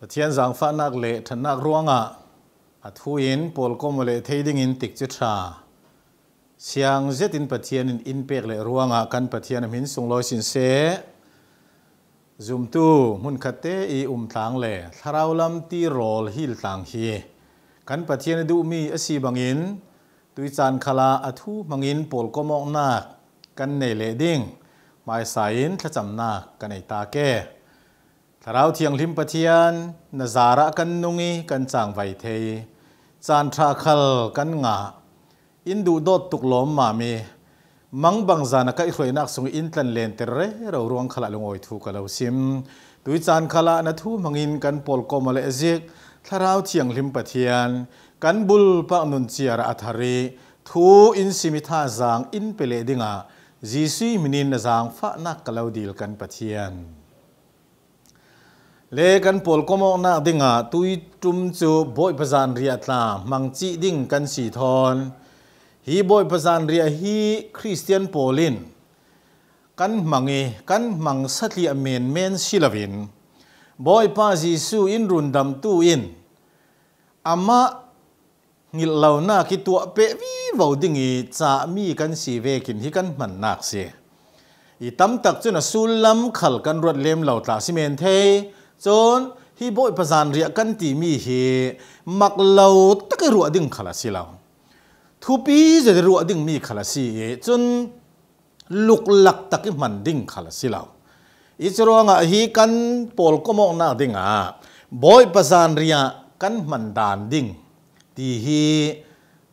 ปัจจัยสังฟ้านักเละนักร่วงอ่ะอทุยินปลกมเลเที่ดิ้งอินติดจุดชาเสียงเจ็ดอินปัจจัยนินอินเปกเละร่วงอ่ะกันปัจจัยนัินส่งลอยสินเสีซ z o o ตู้มุนคาเตอุมทางเล่ทาราลัมตีโรลฮิลทางฮีกันปัจจัยนั้นดูมีอสีบางอินตุยจานคาลาอทูบางอินปลกมอกนากันในเลดิ้งไม่สายินทจำนากันในตาแกทราวเทียงลิมปะเทียนนาซาระกันนุงีกันจางไวเทยจานทราคลกันงาอินดูโดดตุกลมมามีมังบังจานก็อิกเลยนักสงอินตันเลนเตเรเรารวงขละลงอยทูกกเราซิมดุยจานขลงนัทูมังอินกันปอลกมาเลเซิกทราวเทียงลิมปะเทียนกันบุลปักนุนเจียระอัธรี ทูอินสิมิทาจางอินเปเลดิงาจีซีมินินจางฟะนักกะเลาดีลกันปะเทียนเลกันปลก็มองนาดิงอ่ะตุยตุมจูบอยพระจารีาตามังจีดิ่งกันสีทอนฮีบอยพระจารียฮีคริสเตียนโปลินกันมังเอกันมังสัตย์เมนเมนชิลวินบอยพาจิสูอินรุนดำตูอินอามะงิลเลวนาคิตัวเปวีวาดิงอีจะมีกันสีเวกินฮีกันมันนักเสียอีตัมตักจุนสุลลัมขลกันรวดเลมเหล่าตาสิเมนเทจนฮีโบยประจานเรียกันตีมีเุมักเ่าตะกรัวดึงขลาสิเราทุปีจะรัวดึงมีขลาสิเอจนลุกหลักตะกิมันดิ่งขลาสิเราอิจรวงอ่ะฮีกันปอลก็มองหน้าดิ่งอ่ะบอยประจานเรียกันมันดานดิ่งตีฮี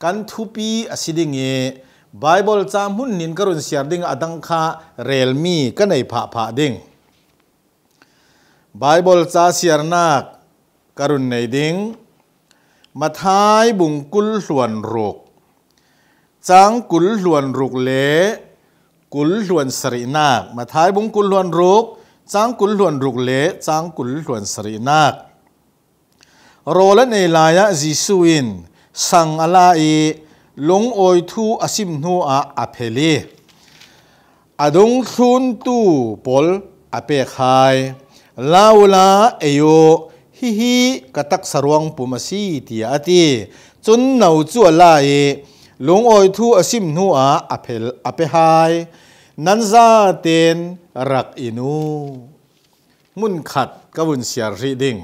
กันทุปีอสิดิ่งเอไบเบิลจามุ่นนินกรุนเสียดิ่งอดังคาเรลมีกันในผาผาดิ่งบ i ล l าเสียนักกรุณในดิงมาท้ายบุงกุลส่วนรุกจังกุลส่วนรุกเลกุลส่วนสรีนักมาท้ายบุงกุลส่วนรุกจังกุลส่วนรุกเลจังกุลส่วนสรีนักโรและในลายะจีสุวินสังอลาอีลงโอยทูอสิมนูอาอเพลีอดงซุนตูปอลอเปคายลาวลาเอโยฮิฮิกตักสรวงปุมาสีทีอาทิจนเนาจัวลายลงออยทูอสิมนัวอเปลอเปหายนันซาเตนรักอินูมุ่นขัดกบุนเสียรีดิง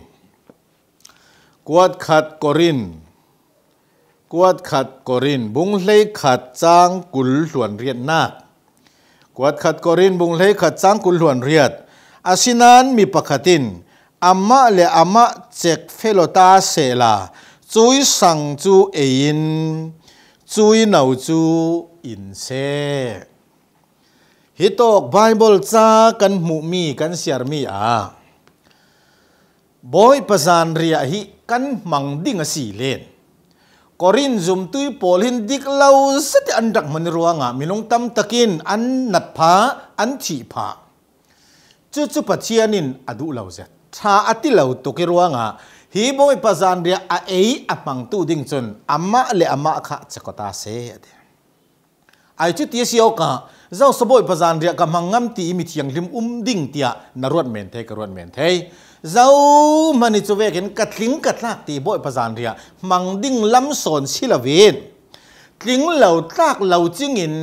กวดขัดกอรินกวดขัดกอรินบุงเลขัดจางกุลส่วนเรียนนากวดขัดกอรินบุงเลขัดจางกุลส่วนเรียดอาศินันมีปกตินอาม่าเลอาม่าเจ็กเฟลตาเซลาจุยสังจุเอินจุยนาวจูอินเซฮิตอกไบเบิลจ้ากันมุมีกันเสียมีอาบอยประจานเรียฮิกันมังดิ้งสีเลนกอรินจุมตุยโพลินดิกเลาสติอันดักมันรวงอะมิลงตัมตะกินอันนัดผาอันฉีผาจุดจุปัจเจนินอดุเลวเจท่าอติเลวตุกิรวงะฮีบอยปะจันเรียอเอี๊ยอังตูดิ่งจนอามาเลอามาขะจะกตาเซอเดไอจุดที่เสีย่ก็เจ้าสบอยปะจันเรียกำมังงามตีมิตรยังลิมอุ้มดิ่งเตียนรวดเมนเทกรวดเมนเทยเจ้ามันจะเวกันกัดลิงกัดลากตีบ่อยประจานเรียมังดิ้งล้ำสอนชิลเวนลิงเหล่าตากเหล่าจิงอิน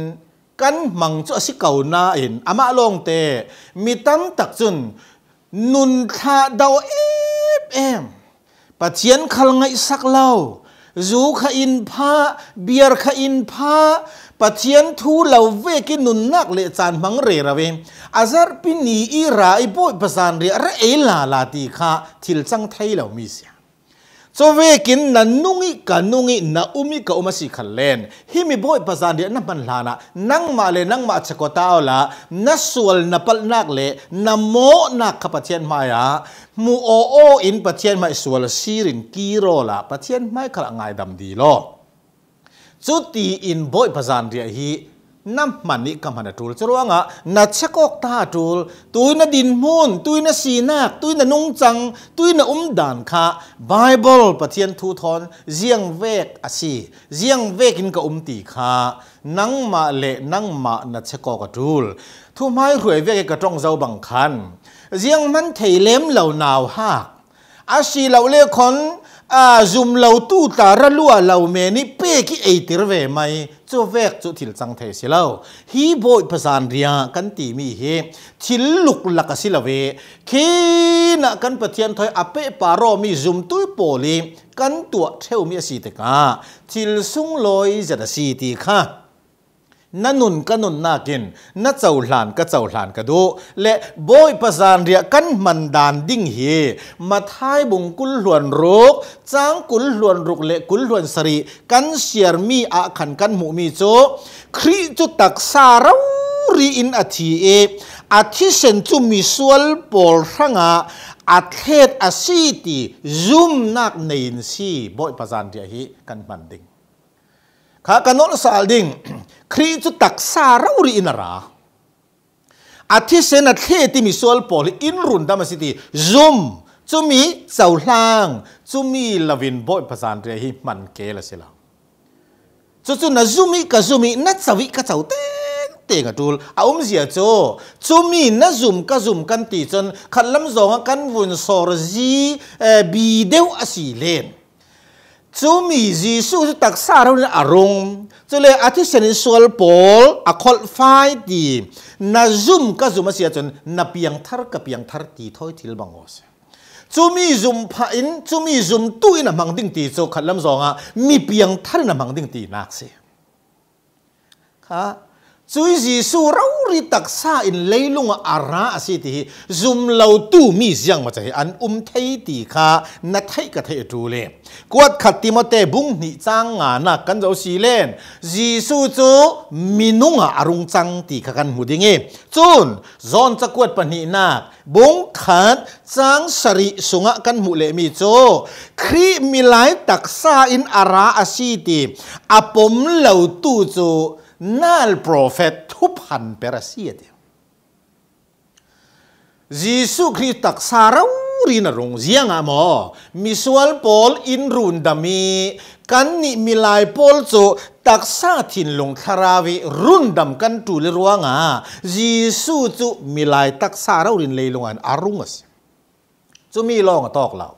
กันมังจะสิเก่านาเห็นอามาลงเตมีตั้งตักจุนนุนทาดาวเอฟเอ็มปัจเจียนขลังไงสักเล่าจูขอินพาเบียร์ขอินพาปัจเจียนทูเหล่าเวกินุนนักเลจานมังเรระเวอาซาร์ปินีอีราอีโบยประสานเรียระเอลาลาตีคาทิลจังไทยเหล่ามีเสีย so ve kin na nungi ka nungi na umi ka umasi khalen himi boy bazan dia na man lana nang ma le nang ma chakota la na sual na pal nak le na mo na kapatian maya mu o o in patian mai sual sirin kiro la patian mai khala ngai dam di lo chuti in boy bazan dia hi น้ำมันนี่ก็มันจะดูจรวงอ่ะนัดเช็คออกตาดูตุยนัดดินมุนตุยนัดสีนักตุยนัดนุ่งจังตุยนัดอุ้มดันค่ะไบเบิลประเทียนทูทอนเจียงเวกอาสีเจียงเวกินก็อุ้มตีคานั่งมาเละนั่งมานัดเช็คออกดูทุ่มให้หวยเวกก็ต้งเจ้าบังคันเจียงมันเทเลมเหล่านาวฮักอาสีเหล่าเลี้ยคนอาจุมเราตู้ตาระลัวเราเมนี่เป้กิเอติรเวไหมจะ่เวกจู่ถิลสังเทศเลาฮีโบยภาษาเรียกันตีมีเฮทิลลุกลักสิลเวขีนักกันปะเทียนถอยอเปปารอมีจุมตุยโปลีกันตัวเทวมีสีตกาทิลสุงลอยจะดสีตีค่ะนั่นนุนก็นุนน่ากินนั่นเจ้าหลานก็เจ้าหลานก็ดูและบอยประสานเรียกันมันดานดิ่งเฮมาท้ายบุงกุลหลวนรุกจ้างกุลหลวนรุกและกุลหลวนสรีกันเสียร์มีอาขันกันหมูมีโจคริจุตักสาราวรีอินอธิเออทิเซนจุมิสวลปอลรังอาอาเทศอาซีตี o ุมนักเนินซีบอยประสานเรียฮกันมันดิ่งข้ากันนสาดิงครีจุตักสารุรีนราอาทิเสนาเทติมิสวลปอลอินรุนดามสิติซุมจุมีเจ้าล่างจุมีลาวินบอยภาษาเรียกมันเกลสิลาจุจุนะจุมีกะจุมีนัดสวิกะเจ้าเตเตงตูลอาอุ้มเสียโจจุมีนะจุมกะจุมกันตีจนขันลำสองกันวุ่นสอร์จีบีเดวอสีเลน chú mì gì su chú tắc xa rau nên à rung chú lê á thích xe nên xuân bố à khol phai tì na zoom ka zoom asia chun na piang thar ka piang thar tì thôi thil bang ngô xe chú mì zoom phá in chú mì zoom tu in à mang đinh tì chú khát lâm dòng à mi piang thar in à mang đinh tì nạc xe khá ซูยจีสุราวริตักซาอินเลยลงอาราสิทีซุมเลาตูมีเสียงมาใจอันอุมไทยตีคานัทไทยกัทไทยดูเลยกวดขัดติมเตบุงนิจังงานักกันเจ้าสีเลนจีสุจูมินุงอารุงจังตีคากันหูดิเงจูนจอนจะกวดปนีนักบุงขัดจังสริสุงกันหูเลมีจูครีมีหลายตักซาอินอาราสิทีอปมเลาตูจูนั่นโปรเฟตทุพันเปรสีเดียวยิสุคริสต์ตักสารวุรินรงเสียงอามอมิสวลพอลอินรุนดามีกันนี่มิลายพอลโซตักสาทินลงทาราวีรุนดำกันตูเลรวงอะยิสุจุมิลายตักสารวุรินเลยลงอันอารุงส์จุมีลองตอกเรา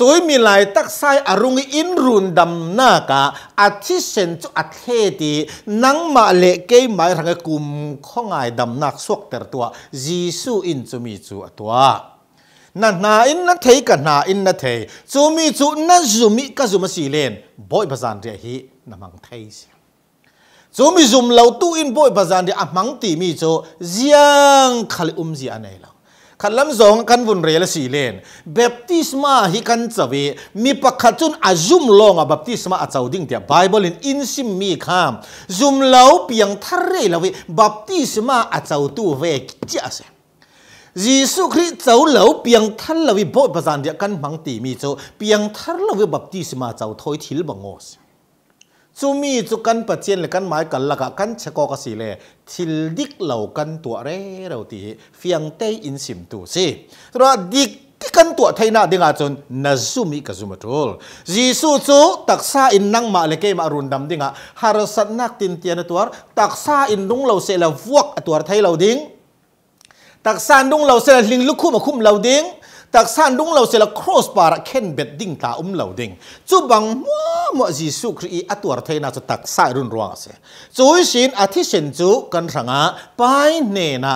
สวยมีลายตักไซอารุงอินรุนดำหน้ากะอาทิเซนจุอาตเทตีนังมาเลเกยหมายรังกุมข้องไอดำนักสวกเต่ตัวจีซูอินจุมีจุตัวนั่นนาอินนัทเทกันนาอินนัทเทจูมีจูนั่นจูมีก็จูมาสีเลนบอยภาษาเรียฮีนั่งมังเทเสิยจูมีจูมเราตู้อินบอยภาษาเรียอ่ะมังตีมีจูเจียงขลุ่มจีอันไหนเรขันลำสองขันวุ่นเรียลสีเลนบบปติสมาฮิคันจเวมีปักขจุนอาจุมลงอ่ะบบปติสมาอาจาวดิ่งเดียไบเบิลินอินซิมมีข้ามจุมเล่าเพียงทะเรลเวิบปติสมาอาจาวตูเวกจ้าเสยิสุคริสต์เจ้าเหลาเปียงทันลวิบอยประจานเดียกันบังตีมีเจ้าเปียงทันลวิบัพติสมาเจ้าถอยทิลบังโอสซูมีจุกันปัจเจียนเลยกันหมายกันละกะกันชะกอกสีเลยทิลดิกเหล่ากันตัวเร่เราตีเฟียงเตอินสิมตูสิตรวดิกที่กันตัวไทยนาดิงาจนนาซูมิกซูมาทูลจีซูซูตักซาอินนังมาเลเกมารุนดำดิงาฮารสันนักตินเตียนตัว ตักซาอินนุงเราเสลวกตัวไทยเราดิงตักซานนุงเราเสลิงลุกคู่มาคุ้มเราดิงตักสันดุงเราเสละครอสปาระเข็นเบ็ดดิ่งตาอุ้มเราดิ่งจูบังมัวมัวจีสุครีอัตวารเทนาจตักสายรุนรัวเสจูสินอาทิตย์เช่นจูกันสังะไปเนน่ะ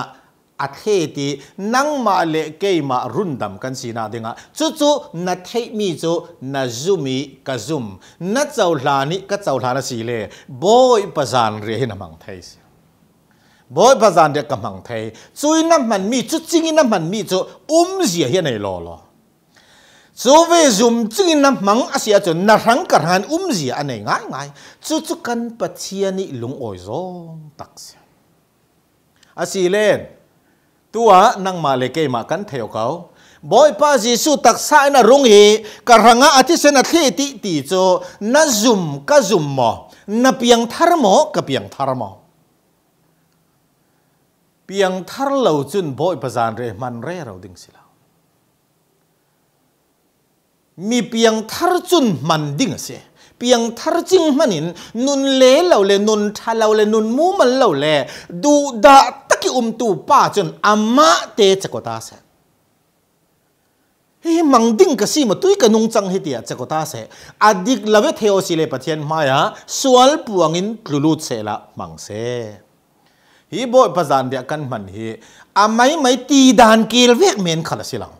อาทิตยีนั่งมาเลกเกมารุนดำกันสีนาดิงะจู่จู่นาเทมีจู่นัจุมีกัจุมนัาเจ้าลานิกะเจ้าลานาสีเลโบยปะจานเรียนมังเทสบอยประจันเด็กกำลังเทช่วยน้ำมันมีชุดจริงน้ำมันมีชุดอุ้มเสียเฮียในรอรอสูเวซุมจริงน้ำมังอาเสียจนนรังกระหันอุ้มเสียอันไหนง่ายง่ายชุดจุกันปัจเจียนี่ลุงโอ้ยซองตักเสียอาศิเล่นตัวนั่งมาเลเกมากันเทียวเขาบอยป้าจิสุตักสายนะรุงฮีกระงออทิตยเสนาเทติติโจน่ะซุมกบซุมมอนะเปียงทารมอกัเปียงทารมอ piang thar lo chun boi bazan re man re ro ding sila mi piang thar chun man ding se piang thar ching manin nun le lo le nun tha lo le nun mu man lo le du da taki um tu pa chun ama te chakota se hi mang ding ka si ma tui ka nung chang hi tia chakota se adik lave theo sile pathian maya sual puangin tlulut se la mang se ฮีบอยประจานเดียกันมันฮีอาไม่ไม่ตีดานเกลเวกเมนขลสิลัง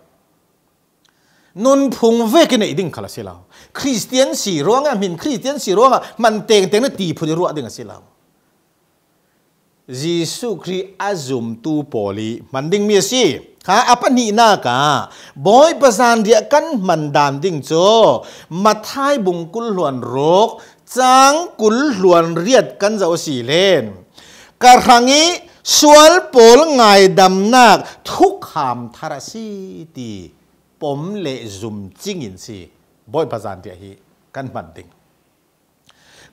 นุนพุงเวกในี่ดิ่งขลสิลังคริสเตียนสีร่วงอ่ะมินคริสเตียนสีร่วงอะมันเตงเตงนตีพุทธรัวดิ่งสิลังยิสุคริอาซุมตูปอลีมันดิ่งมีสิฮะอะปะนีน่ากะบอยประจานเดียกันมันดานดิ่งโจมาท้ายบุงกุลหลวนรกจังกุลหลวนเรียดกันเจ้าสีเลนกะรังอีสวลปลงไงดำนักทุกขามทารสีตีปมเละจุมจิงอินสีบอยภาษาเดียฮีกันบันติง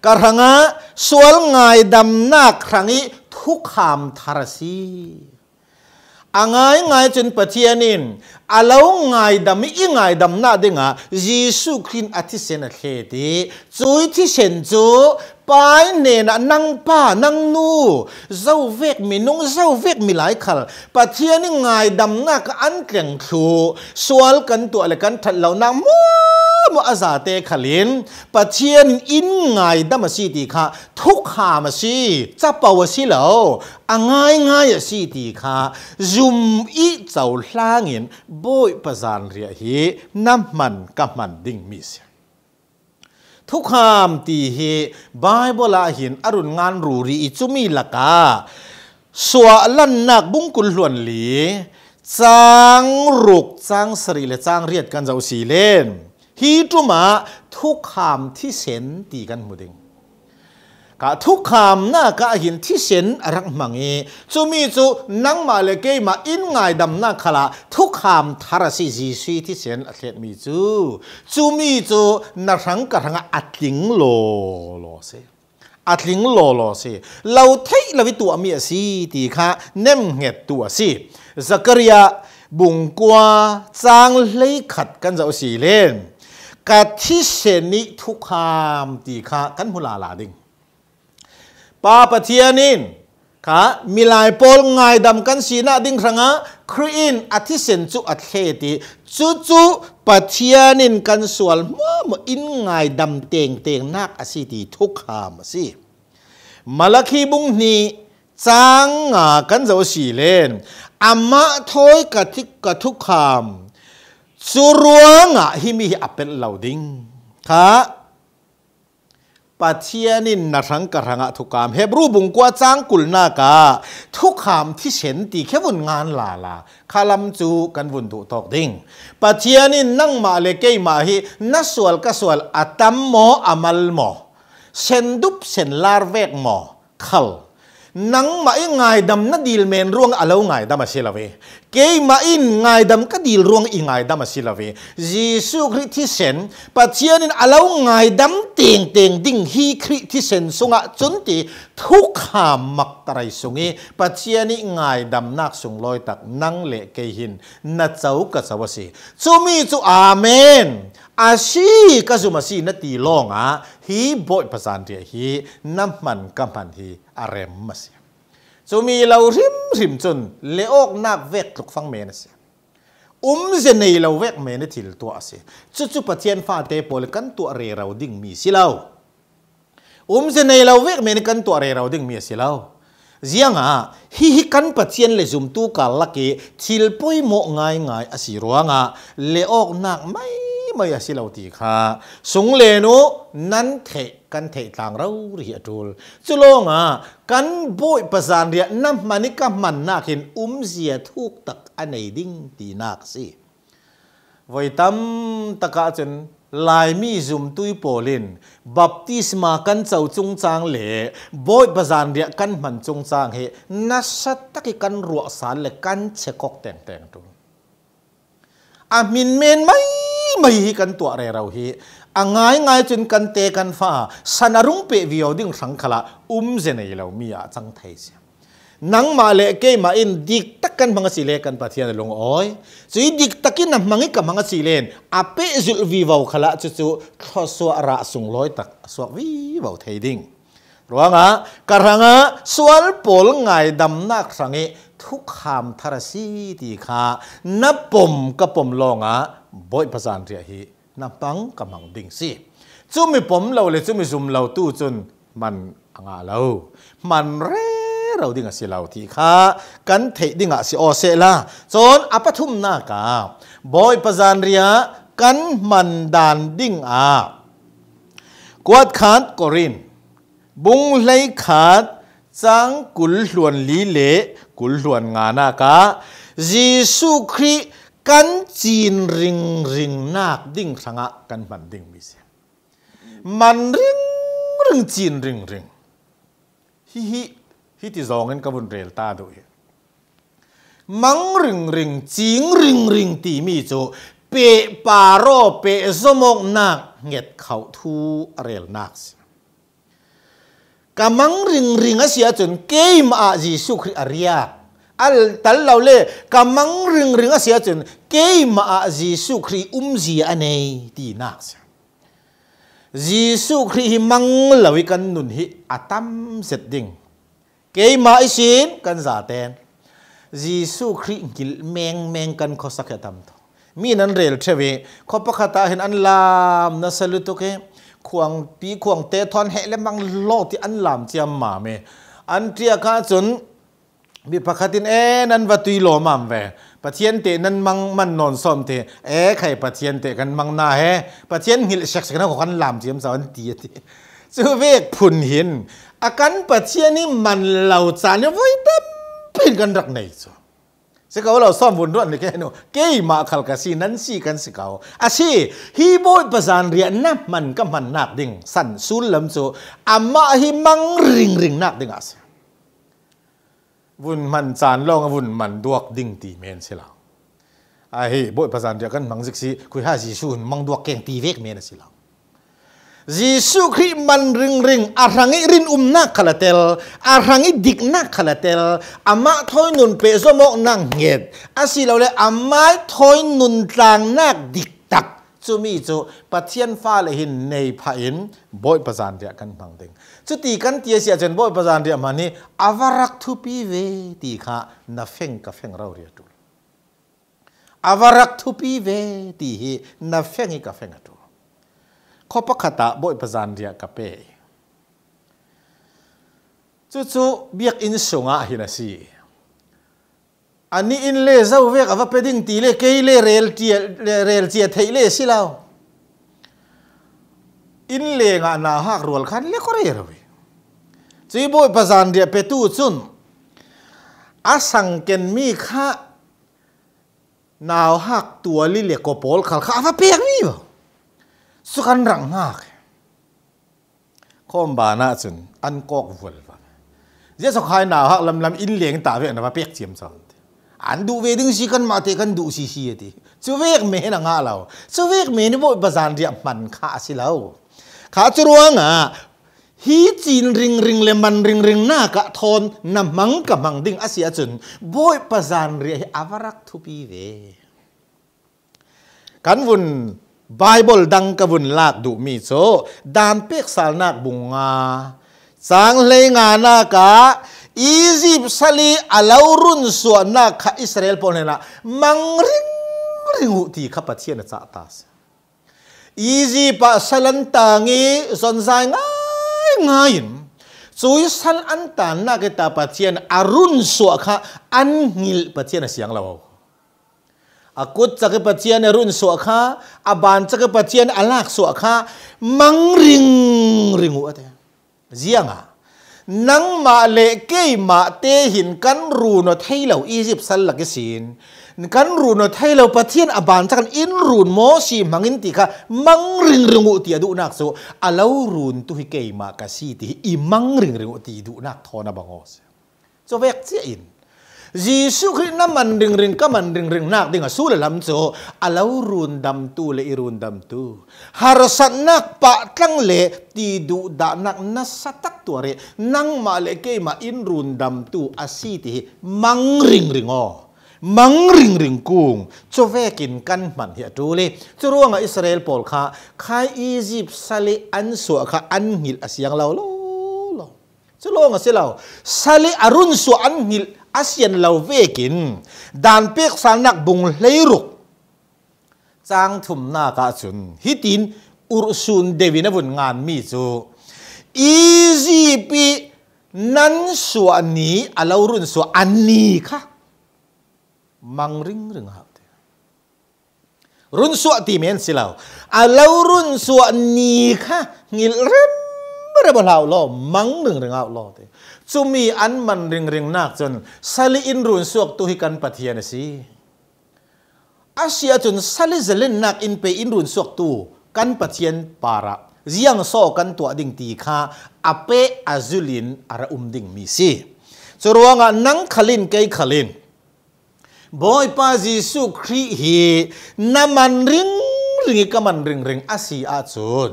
กะรังอีะสวลงไงดำนักครั้งอีทุกขามทารสีอังไงไงจนปัจเจียนินอาเลวไงดำมีอีไงดำน่าด้งอ่ะยิสุครินอธิเสนเขตีจุยที่เชนจูปายเนนะนังป้านังนูเจ้าเวกมีนุ่งเจ้าเวกมีหลายขัลปะเทียนี่ไงดำหน้าก็อันเก่งชูสวลกันตัวอะไรกันทัดเหล่านางมัวมัวอาซาเตขลินปะเทียนอินไงดำมาสีตีค่ะทุกขามาสีจะเป่าสีเหล่าอางไงไงสีตีค่ะ o ุมอีเจ้าล้างเงินโบยประจานเรียหีน้ำมันกับมันดิ่งมีเสียทุกามตีเฮไบเบิลอาหินอรุณงานรูรีอิจุมีลกาสัวลันนักบุ้งกุลหลวนหลีจางรุกจางสรีและจางเรียดกันเจ้าสีเล่นฮีจุมาทุกามที่เซนตีกันหมดเองกะทุกคำน่ากะหินที่เสนรักมังอีจูมีจูนังมาเลเกยมาอินไงดำน่าขลาทุกคำทารสิจีซีที่เสนเสียมีจูจูมีจูนารังกะรังอัดลิงโลโลเซอัดลิงโลโลเซเราเทเราวิตัวมีสีตีค่ะเนมเหตตัวสิสักริยาบุงก่าจางเลยขัดกันเจ้าสีเล่นกะที่เสนิทุกคำตีค่ะกันมุลาลาดิงปาปะเทียนินค่ะมีลายโปลงายดำกันสีนาดิ้งครั้งครีนอธิเซนจุอัตเทติจุจุปะเทียนินกันส่วนมื่อมอินงายดำเตียงเตียงนักอสิติทุกขามสิมาลคีบุงนีจางงากันเจ้าสีเลนอามะทอยกะทิกะทุกขามสุรวงอ่ะฮิมีอับเป็นเหล่าดิ้งค่ะปัจเจียนินนาทังกระหังทุกามเฮบรูบุงกวาจ้างกุลนากาทุกขามที่เฉนตีแค่วุ่นงานลาลาคาลัมจูกันวุ่นูุตอกดิ่งปัจเจียนินนั่งมาเลเกยมาฮีนัสวลกสวลอัตัมโมอามัลโมเซนดุบเซนลาร์เวกโมขล nang ma in ngai đi na ruộng men à ruang alo ngai dam asilave ke ma in ngai dam ka dil ruang i ngai dam asilave jisu khrithi sen pachian in à alo ngai dam teng teng ding hi khrithi sen sunga thì thuốc thu kha mak tarai sungi pachian i ngai dam nát sung loi tak nang le ke hin nát cả chau ka chawasi mi chu amen asi kazuma si na ti long a ah, hi boy pasan hi namman kamhan hi arem masi mi lau rim rim chun leok nak vek luk phang me na si um je nei lo vek me na thil to ase chu fa te pol kan tu re rau ding mi silau um je nei lo vek me kan tu re rau ding mi silau zianga ah, hi hi kan patien le zoom tu ka laki thil poi mo ngai ngai asi ruanga ah, leok nak mai มายาสิราตีค่ะสงเลนุนั้นเทกันเทต่างเราเรียดูลจุลง่ะกันบุยประสานเรียน้ำมันนีกมันนักเห็นอุ้มเสียทุกตักอันไหนดิ้งตีนักสิวัยตั้มตะกะจนลายมีซุมตุยโปลินบัพติสมากันเจ้าจงจางเหล่บอยประจานเรียกันมันจงจางเหนัสตะกกันรัวสารเลกันเชกอกแต่งแต่งตุงอามินเมนไหมไม่กันตัวเรเราฮีง่าง่ายจนกันเตกันฟ้าสนารุ่งเปวิโอดิ้งสังขละ อุ้มเจนเอเรามีอาจังไทยเสียนังมาเลเกมาอินดิกตักกันมังสิเลกันปัทียนลงอ้อยสุดิกตักินนับมังกับมังสิเลนอาเปจุลวิวาวขละจุจุทอสวระสุงลอยตักสววิวาวไทยดิ้งรัวงะกระงะสวลปลงายดำนักสังเอทุกคำทารสีตีขานับปมกระปมลองอะบอยภาษาเรียฮีนับปังกำลังดิ่งสิจุ่มผมเราเลยจุ่มซุ่มเราตู้จนมันองาเรามันเร่เราดิ่งสิเราที่ข้ากันเทดิ่งสิโอเซล่าจนอปทุมหน้ากาบอยภาษาเรียกันมันดานดิ่งอากวดขาดกอรินบุงไหลขาดจังกุลหลวนลีเล่กุลหลวนงานากาจีสุคริ kan chin ring ring nak ding thanga kan man ding mi se man ring ring chin ring ring hi hi hi ti zong en kabun rel ta do hi mang ring ring ching ring ring ti mi chu pe paro pe zomok nak nget khau thu rel nak se kamang ring ring asia chun game a ji sukri aria al tal lo le kamang ring ring a sia chen ke ma a jisu khri um ji ane ti na sa jisu khri hi mang lawi kan nun hi atam set ding ke ma isin kan za ten jisu khri gil meng meng kan kho sa kha tam tho mi nan rel thewe kho pa kha ta hin an lam na salu to ke khuang pi khuang te thon he le mang lo ti an lam chiam ma me an tia ka chun มีประคตินเอนันวัตุยโลมามเวประเทียนเตนันมังมันนอนซ้อมเตเอไข่ประเทียนเตกันมังนาเฮประเทียนหิลชักสักนอกขันลามเสียมสอนตีตีสุเวกผุนหินอาการประเทียนนี่มันเหล่าจานเนี่ยไว้ตั้มเป็นกันรักในจ้ะสิเขาเราซ่อมวุนร้่นนี่แค่นู้เกี่ยมาขัลกสีนั้นสีกันสิเขาอาชีฮีโบยประสานเรียนนับมันก็มันนักดิ่งสั่นซุลลำโซอามาฮิมังริงริงนักดิ่งอาชีวุ่นมันจานลองวุ่นมันดวกดิ่งตีเมนสิลังไอ้บยภาษาเดียวกันมังสิกสิคุยหาจีซูนมังดวกเก่งตีเวกเมนสิลังจีซูคริมันริงริงอารังอิรินอุมนักขลเตลอารังอิดิกนักขลเตลอามาทอยนุนเปโซมอกนังเงดอาศิเราเลยอามาทอยนุนจางนักดิกตักจูมีจูปะเทียนฟ้าเลยหินในพายินบยภาษาเดียวกันบางเิ้ง chu ti kan tia sia chen boy bazan ri amani avarak thu pi ve ti kha na feng ka feng rau ri tu avarak thu pi ve ti hi na feng ka feng tu kho pa khata boy bazan ri ka pe chu chu biak in à hi na si ani in le zau ve ka va peding ti le ke le rel ti rel ti thei le si lao อินเลงานาฮักรัวลขันเล็กก็เรียบจีบวยประจานเดียเปตูจุนอาสังเกนมีข้านาวหักตัวลิเลียกโปลขาลข้าฟ้าเปียกมีบ่สุขันรังหักข้อมบานาจุนอันกอกวลบ่เจ้าสกายนาวหักลำลำอินเลงตาเวนะว่าเปียกเจียมสันอันดูเวดึงสิกันมาเทกันดูสิสิเตจุเวกเมนังอาเราจุเวกเมนี่บ่ประจานเดียมันข้าสิเราขาจรวงอ่ะฮีจีนริงริงเลมันริงริงหน้ากะทอนนำมังกับมังดิ่งอาเซียจุนบอยปะจานเรียอาวรักทุปีเวกันวุ่นไบเบิลดังกวุ่นลากดูมีโซดานเปกสาลนักบุงาสังเลงานากะอียิปต์สลีอัลาวรุนส่วนนักอิสราเอลปนเนะมังริงริงหุตีขับเชียนจะตาส easy pa salan tangi son sai ngai ngain chui san an tan na ke ta pa chian arun so kha an ngil pa chian a siang lawo akut chak pa chian arun so kha aban chak pa chian alak so kha mang ring ringu ate zianga nang ma le ke ma te hin kan ru no thailo egypt sal la ke sin กันรูนไทยเราประเทศอบานจากันอินรูนโมชีมังอินติค่ะมังริงริงอุตีดุนักโซอาลารูนตุฮิเกมากาซีติอีมังริงริงอุตีดุนักทอนบังโอสจะเวกเสียอินยีสุคริสต์นั้นมันริงริงก็มันริงริงนักดิ่งสู้เลยลำโซอาลารูนดำตูเลยรูนดำตูฮารสันนักปะตั้งเลตีดุดานักนัสตักตัวเรนั่งมาเลเกมาอินรูนดำตูอาซีติมังริงริงอ๋อมังริงริงกุ้งจวเวกินกันมันเหียดูเลยจะร่วงอิสราเอลปอลค่ะคครอียิปต์ซลิอันสัวค่ะอันหิลอาเซียงเราโลโลจะร่วงอ่ะสิเราซาลิอารุนสัวอันหิลอาเซียนเราเวกินด่านเปียกสานักบุงเลยรุกจางถุมนากาจุนฮิตินอุรสุนเดวินบุญงานมีจูอียิปต์นั้นสัวนี้อาเรารุนสัวอันนี้ค่ะมังริงริงฮับรุนสวตีเมนสิเราอาเรารุนสวนีค่ะงิรมบรบลาลอมังริงริงเอาลอเตจุมีอันมันริงริงนักจนสลีอินรุนสวกตุฮิกันปะทียานสิอาเซียจนสลีเซลินนักอินเปอินรุนสวกตุกันปฏิยานปาระจียงโซกันตัวดิ่งตีค่ะอเปอาซูลินอาระอุมดิ่งมีสิจรวงอ่นังขลินเกยขลินนบอยปาจิสุคริฮีน้ำมันเริงริงก็มันเริงเริงอาศีอาจุด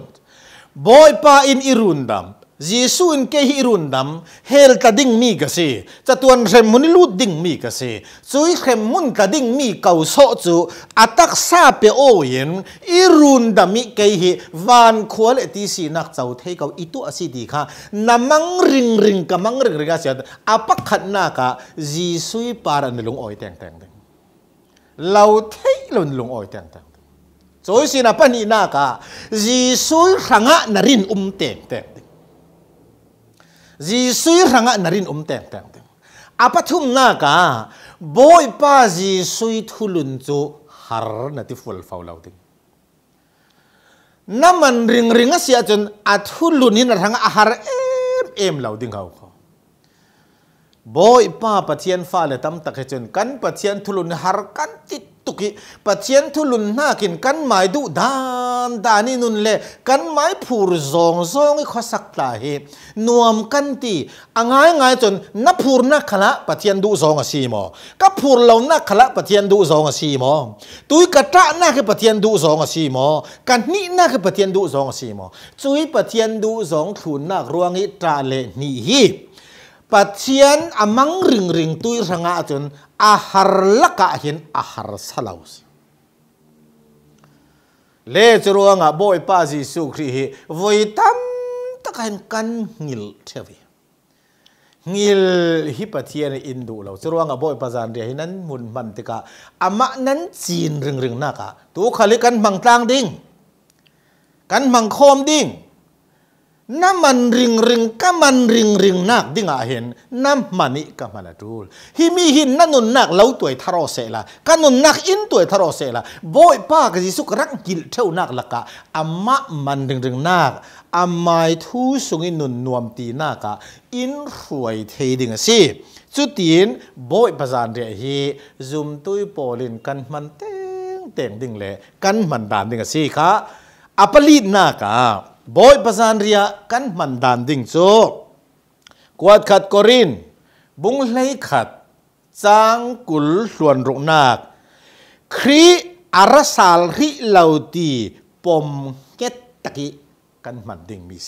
บอยปาอินอิรุนดัม Jisun ke hi run dam hel ta ding mi ka si chatuan rem muni lut ding mi ka si chui khem mun ta ding mi ko so chu atak sa pe o yen i run da mi ke hi van khol e ti si nak chau the ko itu asi di kha namang ring ring ka mang ring ring ka si apak khat na ka jisui par an lung oi teng teng teng lau the lon lung oi teng teng chu si na pani na ka jisui khanga ah na rin um teng teng gì suy rằng anh narin um tèng tèng tèng apa thum na cả boy pa gì suy thu lun chu har na ti full phao lau ting naman ring ringa sia chun a thu lunin rang a har em em lau ding hau บอยป้าปะเจียนฟ้าเลยตั้มตะเคียนกันปะเจียนทุลุนหารกันติดตุกิปะเจียนทุลุนหน้ากินกันไม่ดูดานดานี่นุนเลกันไม่ยผูรซองซองข้อสักตาเหนวมกันตีอ่างไงายจนนับผูรนักขละปะเจียนดูซองอสีมอกับผูรเหล่านักขละปะเจียนดูซองอสีมอตุยกระตะหน้ากับปะเจียนดูซองอสีมอกันนี่หน้ากับปะเจียนดูซองอสีมอจุยปะเจียนดูซองถุนนักรวงอิตราเลนีฮี pathian amang ring ring tui ranga achun ahar laka hin ahar salaus le churuanga boy pa ji su khri hi voitam takain kan ngil thewi ngil hi pathian indu lo churuanga boy pa jan re hinan mun man tika ama nan chin ring ring naka tu khali kan mangtlang ding kan mangkhom ding น้ำมันริงริงก็มันริงริงนักดิ้งอาเห็นน้ำมันอีกก็มาละดูฮิมีหินนั่นนุนนักเล่าตัวทารอเสละกันนุนนักอินตัวทารอเสละบอยป้ากจิสุกรักกิลเท่านักละกะอามะมันริงริงนักอามายทูสุงินนุนนวมตีนักะอินรวยเทดิ้งสิจุดีนบ่อยประจานเรียหิ z ุ o m ตัวปอลินกันมันเต่งเต่งดิ้งเลยกันมันดานดิ้งสิคะอัปลีนักะบอยภาษาเรียกันมันดานดิ่งโซกวาดขัดกอรินบุงไหลขัดจางกุลส่วนรุกนาคครีอารสาลริเล่าตีปมเกตตะกีกันมันดิ่งมิเส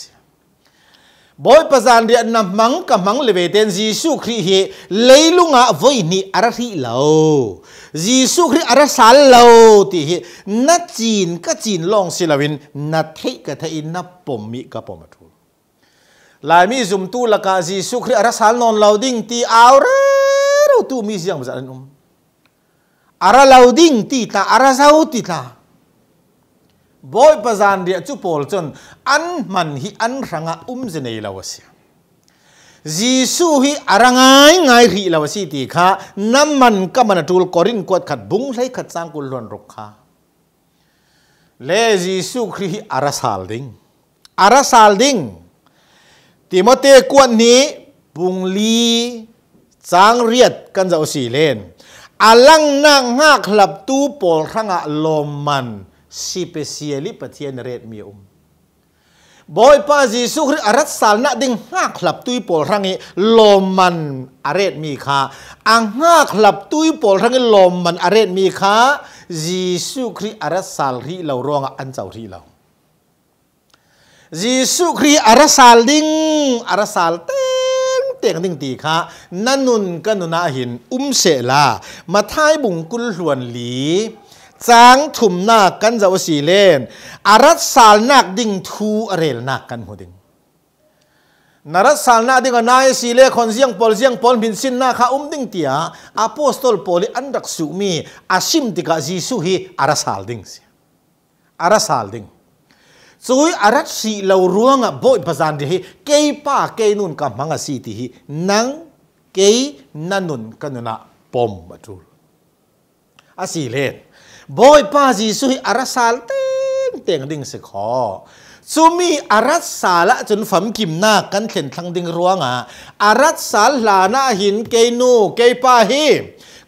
boy pasan dia na mang ka mang lebe ten ji khri he leilu voi ni arhi lo ji su khri ara sal lo ti he na chin ka chin long silawin na the ka tha in na pom mi ka pom thu mi zum tu la ka ji su khri ara sal non loading ti aw re ro tu mi jang ba um. ara loading ti ta ara sau ti ta boy bazan dia chu pol chon an man hi an ranga um je nei lawasi jisu hi arangai ngai hi lawasi thì kha nam man ka man tul corin kwat khát bung say khát sang kul lon rok kha le Jesus khi hi arasal ding arasal ding Timothy kwat ni bung li sang riết kan zau si len alang nang nga khlap tu pol khanga lom man สิเปเซียลิปเทียนเรดมีอุมบอยปาจีสุขอรัตสาลนักดิงห้าคลับตุยปอลรังอิโลมันอารีรดมีค่ะอังห้าคลับตุยปอลรังอิโลมันอารีรดมีค่ะจีสุขอรัตสารที่เราร้องอันเจ้าที่เราจีสุขีอรัตสาลดิงอรัตสาลเต็งเต็งดิงตีค่ะนันนุนกันนุนาหินอุ้มเสลา มาท้ายบุ่งกุลหลวนหลีจางถุมนักกันจะวสีเลนอารัตสาลนักดิ่งทูเรลนักกันหมดิ่งนารัตสาลนักดิ่งนายสีเลคนเสียงปอลเสียงปอลบินสินนาข้าอุ้มดิ่งเตียอโพสตอลปอลอันดักสุมีอาชิมติกาจีสุฮีอารัตสาลดิ่งเสียอารัตสาลดิ่งสุยอารัตสีเลวร่วงอ่ะบ่อยราจานดิฮีเกยป้าเกยนุ่นกับมังสีติ่ฮีนังเกยนันนุนกันนะปอมมาตูอาสีเลนบอยป้าจีสุอารัสาลเต็งเต็งดิ่งสิขอซูมีอารัสาละจนฝัมกิมนากันเข็นทางดิ่งรัวงอ่ะอารัสาลลานาหินเกนูเกป้าฮี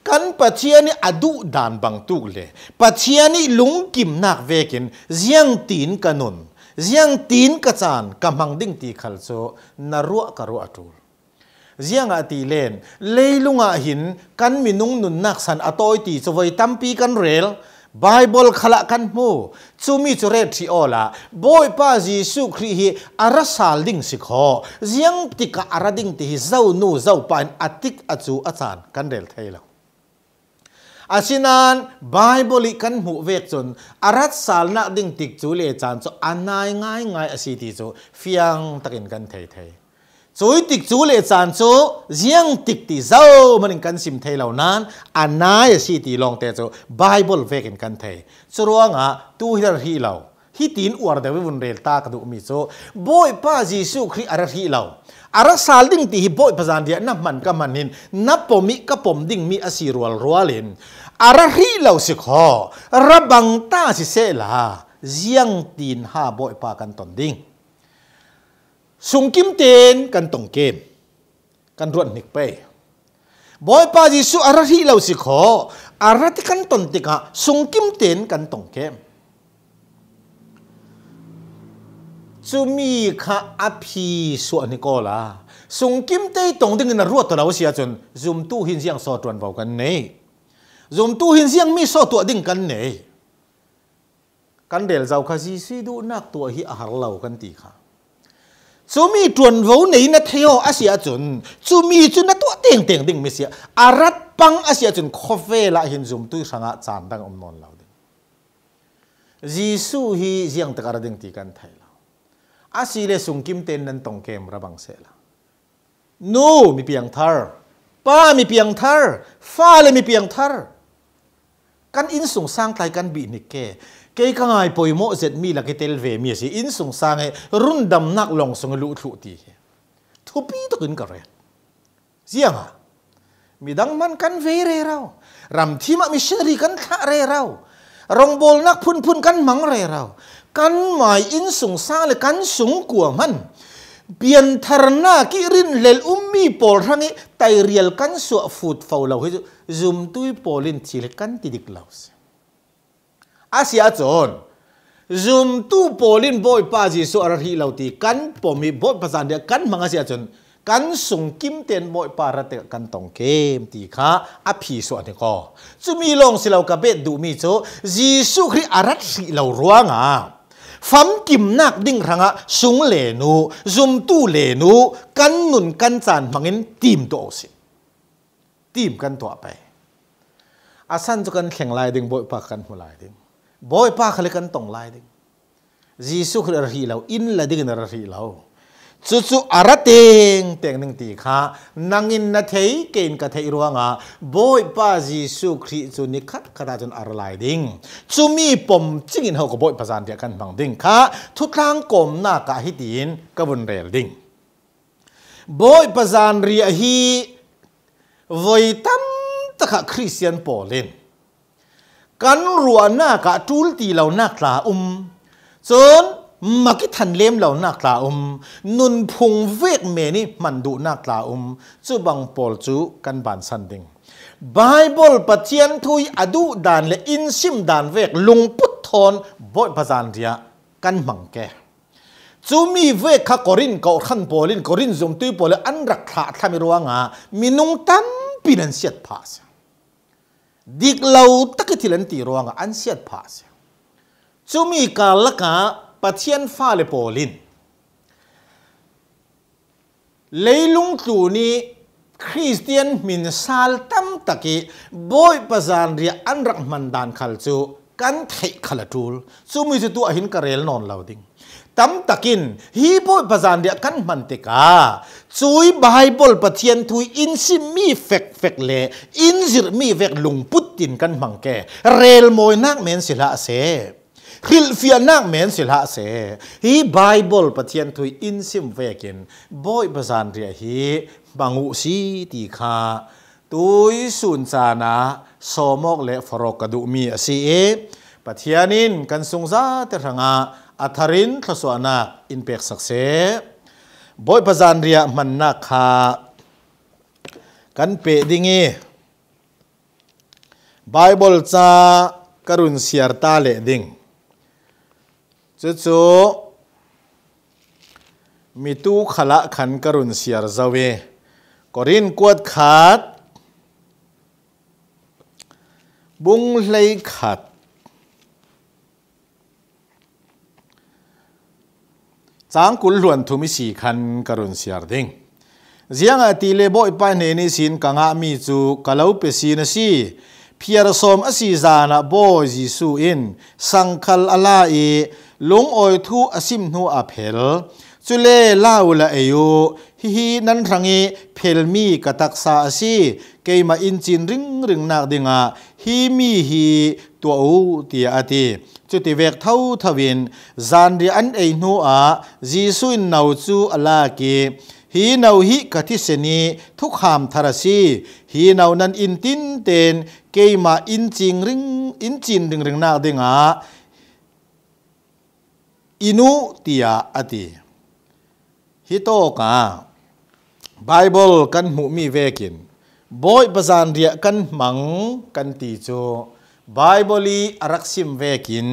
กันปัจเจียนี่อดุดานบางตุกเลยปัจเจียนี่ลุงกิมนักเวกินเสียงตีนกันนนเสียงตีนกระจานกำมังดิ่งตีขัลโซนารัวกรัวตูล zianga ti len leilunga hin kan nung nun nak san atoi ti tam pi kan rel Bible khala kan mu chumi chure thi ola boy pa Jesu khri hi ara sal ding kho ziang tika ara ding ti zau nu zau pan atik achu achan kan rel thailo asinan Bible kan mu vek chon arat sal na ding tik chu le chan cho anai ngai ngai asi ti chu fiang takin kan thei thei สวยติดสูเลจานโซเสียงติกติเจ้ามันงกันสิมเทเหล่านั้นอันนายสีตีลองแต่โซไบเบิลเฟกันกันเทสรวงอ่ะตู้ฮิตรีเราฮิตินอวดเดวิวุนเรลตากระดูมิโซบอยป้าจีสุคริอารีเราอารักษาดิ่งตีฮิบอยประจานเดียนับมันกับมันนินนับปมิกับปมดิ้งมีอาศิรวลรัวลินอารีเ่าสิข้อระบังตาสิเสลาเสียงตีนฮาบอยป้ากันตอนดิ้งสุงกิมเตนกันตงเกมกันรวนนิกไปบอยปาจิสุอารัติเราสิขออารัติกันตนติกะสุงกิมเตนกันตงเกมจูมีคะอภีสุอนิโกลาสุงกิมเตตงดึงนรวดตัวเราเสียจนจุมตู้หินเสียงสอดวนเบากันเนยจุมตู้หินเสียงมีสอดตัวดึงกันเนยกันเดลเจ้าข้าซีซีดูนักตัวฮิอาหารเหล่ากันตีค่ะซูมีจวนวูนีในัทเียออาเซียจุนซูมีจุนนัตัวเตียงเตียงดิ่งไม่เสียอารัตปังอาเซียจุนคอฟเฟ่ละเห็นซุมตุยกัะจานดังอมนอนเราดิงยิสูฮีเจียงตะการดิ่งตีกันไทยเราอาศยเลสุงกิมเตนนันตองเคมระบังเสละนูมีเพียงทาร์ป้ามีเพียงทาร์ฟ้าเลยมีเพียงทาร์ันอินสงสร้างไกลกันบีนิกเกเกงไงปอยโมเสรมีละกเตลเวมีสิอินสงสร้างไห้รุ่นดำนักลงสงลุทุตีทุบีตกินกันเลยียงอ่ะมีดังมันกันเวรเรรารำที่มามีชรีกันทะเรรารองบอลนักพุนพุนกันมังเรรากันหมายอินสงสร้างเลยกันสงกลัวมันเปลี่ยนทารนากิรินเลลอุมมีปอลทั้งนี้ไตเรียลกันสวฟูดฟาวเราให้จุมตุยโปลินชิลกันติดิกลราส์อาเซียจอน z o ซุม o ุโปลินบอยปาจิสวรรีเราตีกันปมีบอยภาษาเดียกันมังอาเซียจอนกันส่งกิมเตียนบอยปาระเตกันตองเกมตีค่ะอภิสวดก็จะมีลงสิเรากระเบ็ดดูมีโจจีสุคริอารัตสิเราร่วงอ่ะฟัมกิมนักดิ่งรังะสุงเลนูซุมตู้เลนูกันนุนกันจานมังเงินทีมตัวสิทีมกันตัวไปอาสันจุกันแข่งลายดิ่งบอยปากกันหัวลายดิ่งบอยปากเลยกันตรงลายดิ่งจีสุครารีเราอินละดิ่งนรารีเราจู่จู่อารติตงเต็งหนึ่งตีข้านางินนาเทยเกินกะเทยรัวงาโบยป้าจีสุขีจุนิคัดกระดานอารายดิงจูมีปมจิงินเฮากับโบยประจานเดียกันบางดิงข้าทุกครั้งกลมหน้ากะฮิตินกบุนเรลดิงโบยประจานเรียฮีไวตัมตะขะคริสเตียนปอเลนกันรัวหน้ากะทูลตีเหล่านักลาอุมจนมากิทันเล่มเหล่านักตาอมนุนพุงเวกเมนี่มันดูนักตาอมจูบังปอลจูกันบานสันดิงไบเบิลปจเจียนทุยอดูดานและอินซิมดานเวกลุงพุทธนบอยพระจานเดียกันมังแกจูมีเวกขากอรินเกาขันปอลินกอรินจมตุยปอลอันรักษาทำรัวงามีนุงตั้มปีนันเสียดพาสดิกเราตะกิทิลันตีรัวงาอันเสียดพาสจูมีกาลกาปะเทียนฟ้าเลโปลินเลยลุงตูนี้คริสเตียนมินซาลตั้มตะกี้บอยปะจานเรียอันรักมันดานขัลจูกันไทยขัลดูลซูมิจุตัวหินกระเรลนอนเล่าดิ้งตัมตะกินฮีบอยปะจานเรียกันมันติกาจุยไบเบิลปะเทียนทุยอินซิมีเฟกเฟกเลอินซิรมีเฟกลุงพุตตินกันมังแกเรลมอยนักเมนสิลาเซฮิลฟิอันักเมนสิลาเซฮีไบเบิลปฏิยันทุยอินซิมเวกินบอยประสานเรียฮีบางอุซีตีคาตุยสุนซานะสมอกและฟรกกระดุมีอสีเอปฏิยานินกันสุงซาเตรังาอัธรินทศวนัอินเปกสักเซบอยประสานเรียมันนักคากันเปดิงี b บ b l e c h า karun siarta l ดดิ้งจะจูมีตู้ขละขันกรุณเสียร์เจเวกอรินกวดขาด บุ้งเลยขาด จางกุลหลวนทุมิสีขันกรุณเสียร์ดิงเสียงอตีเลบอยปานเนนิสินกังอามีจูกะเลาเปสีนสีเพียรสมอสีจานะบอบจิสูอินสังคัลอลาเอลุงโอยทูอสิมนูอาเพลจุเล่เล่าละเอยูฮิฮินั้นทังอีเพลมีกตักษาอซีเกมาอินจินริงริงนักดิงาฮิมีฮีตัวอูเตีอาตีจุติเวกเท่าทวินจานเรียนเอโนูอาจีซุนนาวจูอลากีฮีนาวฮิกะทิเสนี ทุกขามทารซีฮีนาวนันอินตินเตน เกมาอินจิงริงอินจินริงริงนักดิงา inu tia ati hito ka bible kan mu mi vekin boy bazan ria kan mang kan ti chu bible arak sim vekin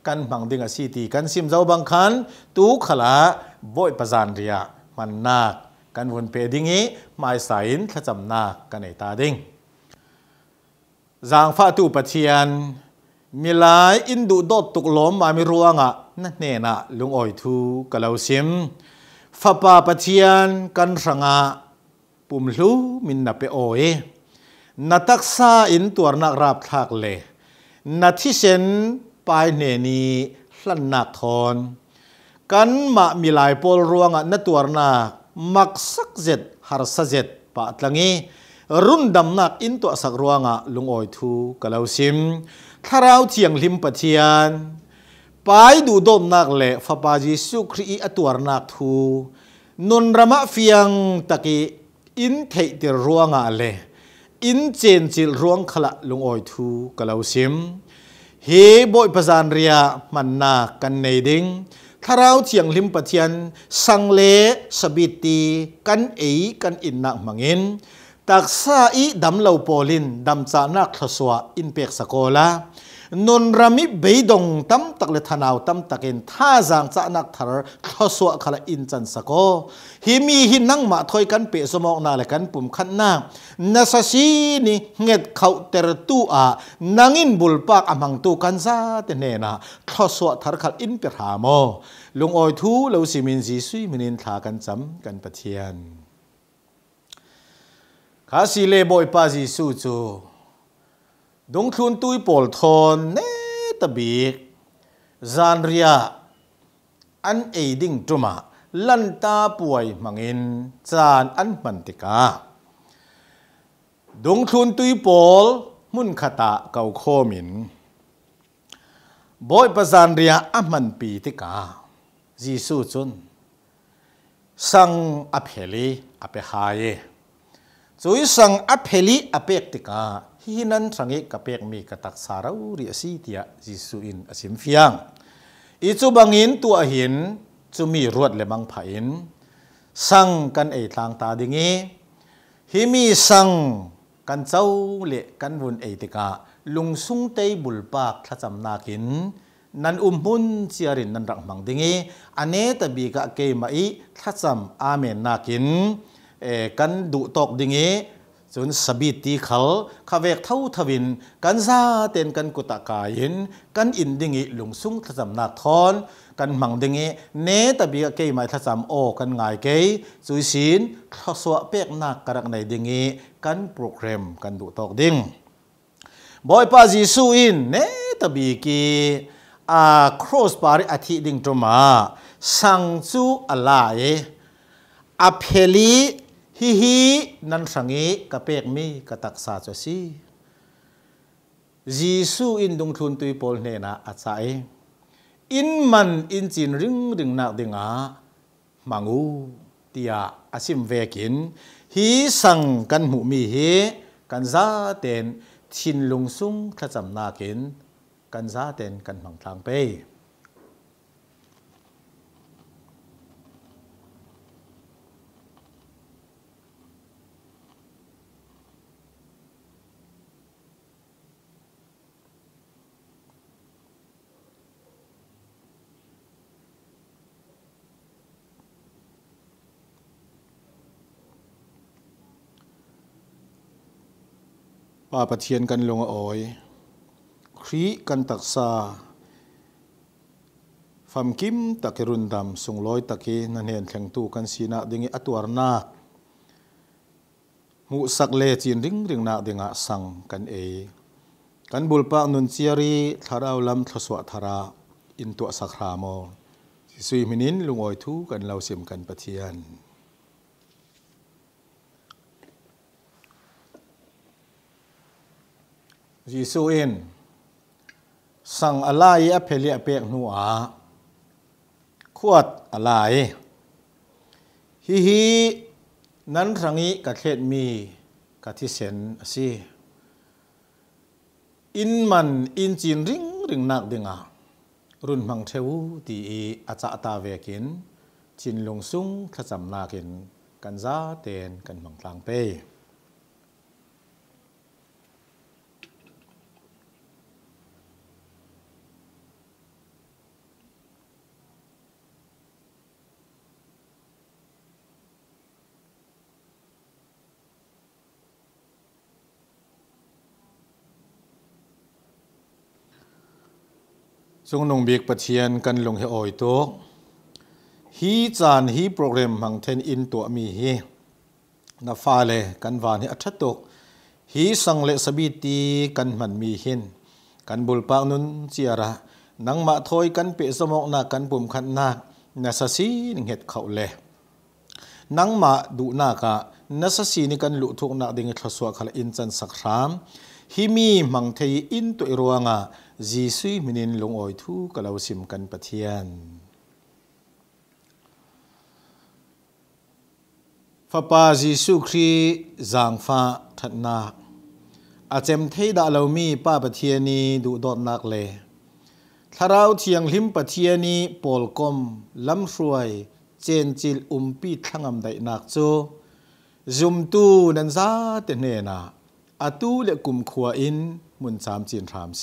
kan mang dinga si ti kan sim zau bang khan tu khala boy bazan ria man na kan won pe dingi mai sain tha cham na kan ei ta ding zang fa tu pathian milai indu dot tuk lom ma mi ruanga นั่นเนนะลุงอ้อยทูกะเลาซิมฟาปาปะเทียนกันสังาปุ่มลูมินนับเปโอยนัตักซาอินตัวนักราบทากเลยนัทิเซนปายเนนีลันนักทอนกันมามีหลายปลรวงอ่ะนัตัวนักมักสักเจ็ดฮาร์สักเจ็ดปะตังงีรุ่นดำนักอินตัวสักรวงอ่ะลุงอ้อยทูกะเลาซิมถ้าเราเทียงลิมปะเทียนไปายดูดมนักเละฟปาจิสุครีอตัวนักทูนุนรมะเฟียงตะกี้อินเทติร่วงอะไรอินเจนจิลร่วงขละลุงออยทูกะเลาซิมเฮบอยปจานเรียมันนากันในดิงทาราเทียงลิมปะเทียนสังเลสบิตีกันเอกันอินนักมังอินตักซาอีดำเลาโปลินดัมจานักทศวอินเปีกสโกลานนรามิเบดงตั้มตักเลทนาวตั้มตักเองท่าจางจะนักทารข้อสวะขลอินจันสกอฮิมีหินนังมาถอยกันเปสมองนาเลกันปุ่มขันนานาซีนี่เง็ดเขาเตรตูอานังอินบุลปากอมังตูกันซาเตเนนะข้อสวทารขลอินเปรหามอลุงออยทูเลวสิมินซีซุยมินินทากันจำกันปะเทียนข้าสิเลบอยปาจีสูจูดงคุนตุยปอลทอนเนตบีกจานเรียอันเอดิงจุมาลันตาป่วยมังอินจานอันมันติกาดงคุนตุยปอลมุนขตะเกาโคมินบอยประจานเรียอัมันปีติกาจีสูจุนสังอเพลีอเปหายจุยสังอเพลีอเปกติกา hinan sangi kapek mi katak sarau ri si tia jisu in asim fiang ichu bangin tu ahin chumi ruat lemang phain sang kan ei tlang ta dingi himi sang kan chau le kan vun ei tika lungsung tei bulpak thacham nakin nan um hun chiarin nan rang mang dingi ane tabi ka ke mai thacham amen nakin e kan du tok dingi จนสบิตีเขาขเวกเท่าทวินกันซาเต็นกันกุตะกายินกันอินดิงิหลงสุงทศนาทอนกันมังดิงิเนตบีกเกยไม่ทศมโอกันไงเกยสุยศินทศวะเปกนักกระกในดิงิกันโปรแกรมกันดูตอกดิงบอยปาจีสูอินเนตบีกีอาครอสปาริอธิดิงตรมาสังจูอลายอเพลีฮิฮินั่นสังเอกระเป็กมีกรตักสาจสีจีสูอินดุงทุนตุยโพลเนนะอาศัยอินมันอินจินริงริงนักดิงอามังูเตียอาซิมเวกินฮีสังกันหมูมีเฮกันซาเตนชินลุงซุงขจำนาเกินกันซาเตนกันหมังทางไปปาปะเทียนกันลงอ้อยครีกันตักซาฟัมกิมตะกรุนดำสงลอยตะกีนันเห็นแข่งตูกันสีนาดิงอตัวนาหูสักเลจีนริงริงนาดิ่งสังกันเอกันบุลปะนุนเซียรีทาราลัมทศวทารา อินตัวสักรามอสุยมินินลงอ้อยทูกันเราเสียมกันปะเทียน Jisu in sang alai a pheli a pek nu a khuat alai hi hi nan rangi ka thlet mi ka thi sen si in man in chin ring ring nak dinga run mang theu ti i acha ta vekin chin lung sung khacham nakin kan za ten kan mang tlang pe จงนงเบียกปะเทียนกันลงเหออยตัวฮีจานฮีโปรแกรมหังเทนอินตัวมีฮีนาฟาเลกันวานห้อัจตกฮีสังเลสบีตีกันมันมีหินกันบุลปานุนเจียระนังมาถอยกันเปะสมองนากันปุ่มขันนานสสีนิเห็ดเขาเลนังมาดูนากะนาสสีนี่กันลุทุกนาดิเงทศวรรษอินจันสักครามฮิมีมังเทยอินตัวรัวงะจีซุยมินินลงออยทูกะเราสิมกันปะเทียนฟาปาจีซุครีจางฟ้าทัดนาอาเจมเทดาเรามีป้าปะเทียนีดูดอดนักเลย ถ้าเราเทียงลิมปะเทียนีปอลกมลำรวยเจนจิลอุมปีทั้งอันไดนักโจ zoom tu n น n น a t เ ne na atu le k u ล k h มขัวอินมุนสามจีน r ามเช